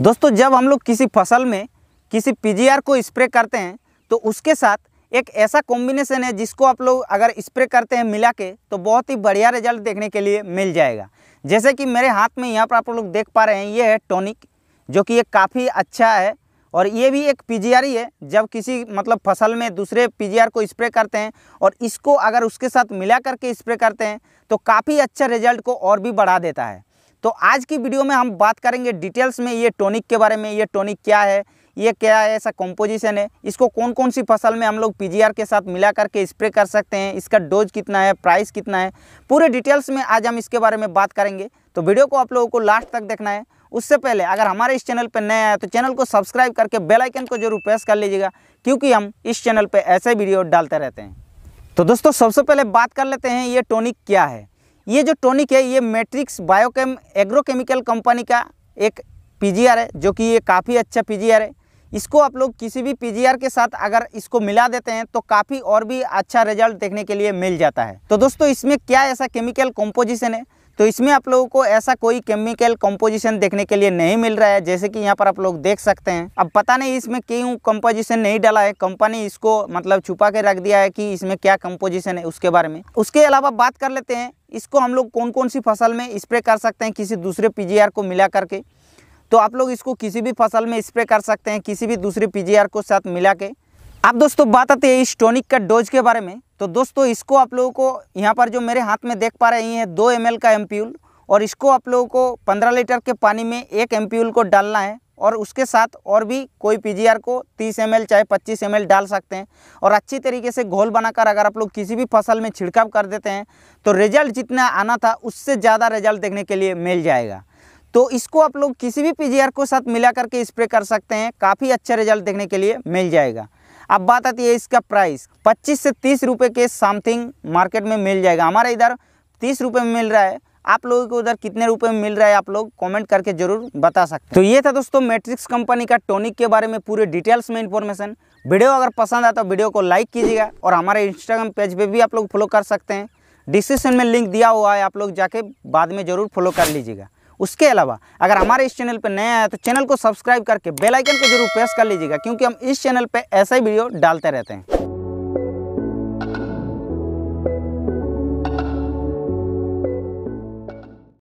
दोस्तों जब हम लोग किसी फसल में किसी पीजीआर को स्प्रे करते हैं तो उसके साथ एक ऐसा कॉम्बिनेशन है जिसको आप लोग अगर स्प्रे करते हैं मिला के तो बहुत ही बढ़िया रिजल्ट देखने के लिए मिल जाएगा जैसे कि मेरे हाथ में यहाँ पर आप लोग देख पा रहे हैं ये है टॉनिक जो कि ये काफ़ी अच्छा है और ये भी एक पी ही है जब किसी मतलब फसल में दूसरे पी को स्प्रे करते हैं और इसको अगर उसके साथ मिला करके स्प्रे करते हैं तो काफ़ी अच्छा रिजल्ट को और भी बढ़ा देता है तो आज की वीडियो में हम बात करेंगे डिटेल्स में ये टॉनिक के बारे में ये टॉनिक क्या है ये क्या है ऐसा कॉम्पोजिशन है इसको कौन कौन सी फसल में हम लोग पीजीआर के साथ मिला करके स्प्रे कर सकते हैं इसका डोज कितना है प्राइस कितना है पूरे डिटेल्स में आज हम इसके बारे में बात करेंगे तो वीडियो को आप लोगों को लास्ट तक देखना है उससे पहले अगर हमारे इस चैनल पर नए आए तो चैनल को सब्सक्राइब करके बेल आइकन को जरूर प्रेस कर लीजिएगा क्योंकि हम इस चैनल पर ऐसे वीडियो डालते रहते हैं तो दोस्तों सबसे पहले बात कर लेते हैं ये टॉनिक क्या है ये जो टॉनिक है ये मैट्रिक्स बायोकेम एग्रोकेमिकल कंपनी का एक पीजीआर है जो कि ये काफ़ी अच्छा पीजीआर है इसको आप लोग किसी भी पी के साथ अगर इसको मिला देते हैं तो काफ़ी और भी अच्छा रिजल्ट देखने के लिए मिल जाता है तो दोस्तों इसमें क्या ऐसा केमिकल कॉम्पोजिशन है तो इसमें आप लोगों को ऐसा कोई केमिकल कंपोजिशन देखने के लिए नहीं मिल रहा है जैसे कि यहाँ पर आप लोग देख सकते हैं अब पता नहीं इसमें क्यों कंपोजिशन नहीं डाला है कंपनी इसको मतलब छुपा के रख दिया है कि इसमें क्या कंपोजिशन है उसके बारे में उसके अलावा बात कर लेते हैं इसको हम लोग कौन कौन सी फसल में स्प्रे कर सकते हैं किसी दूसरे पीजीआर को मिला करके तो आप लोग इसको किसी भी फसल में स्प्रे कर सकते हैं किसी भी दूसरी पी को साथ मिला के अब दोस्तों बात आती है इस टॉनिक का डोज के बारे में तो दोस्तों इसको आप लोगों को यहाँ पर जो मेरे हाथ में देख पा रहे हैं दो एम का एम्प्यूल और इसको आप लोगों को पंद्रह लीटर के पानी में एक एम्प्यूल को डालना है और उसके साथ और भी कोई पीजीआर को 30 एम चाहे 25 एम डाल सकते हैं और अच्छी तरीके से घोल बनाकर अगर आप लोग किसी भी फसल में छिड़काव कर देते हैं तो रिजल्ट जितना आना था उससे ज़्यादा रिजल्ट देखने के लिए मिल जाएगा तो इसको आप लोग किसी भी पीजीआर को साथ मिला करके स्प्रे कर सकते हैं काफ़ी अच्छा रिजल्ट देखने के लिए मिल जाएगा अब बात आती है इसका प्राइस 25 से तीस रुपये के समथिंग मार्केट में मिल जाएगा हमारे इधर तीस रुपये में मिल रहा है आप लोगों को उधर कितने रुपए में मिल रहा है आप लोग कमेंट करके जरूर बता सकते हैं तो ये था दोस्तों मैट्रिक्स कंपनी का टॉनिक के बारे में पूरे डिटेल्स में इन्फॉर्मेशन वीडियो अगर पसंद आता तो वीडियो को लाइक कीजिएगा और हमारे इंस्टाग्राम पेज पे भी आप लोग फॉलो कर सकते हैं डिस्क्रिप्शन में लिंक दिया हुआ है आप लोग जाके बाद में जरूर फॉलो कर लीजिएगा उसके अलावा अगर हमारे इस चैनल पर नया आया तो चैनल को सब्सक्राइब करके बेलाइकन को जरूर प्रेस कर लीजिएगा क्योंकि हम इस चैनल पर ऐसा ही वीडियो डालते रहते हैं